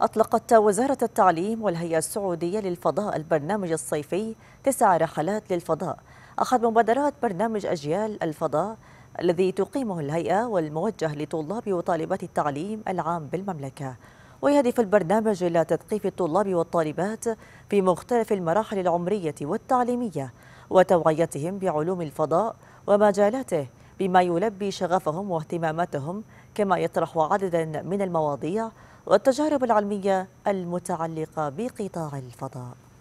أطلقت وزارة التعليم والهيئة السعودية للفضاء البرنامج الصيفي تسع رحلات للفضاء أحد مبادرات برنامج أجيال الفضاء الذي تقيمه الهيئة والموجه لطلاب وطالبات التعليم العام بالمملكة ويهدف البرنامج إلى تثقيف الطلاب والطالبات في مختلف المراحل العمرية والتعليمية وتوعيتهم بعلوم الفضاء ومجالاته بما يلبي شغفهم واهتماماتهم كما يطرح عددا من المواضيع والتجارب العلمية المتعلقة بقطاع الفضاء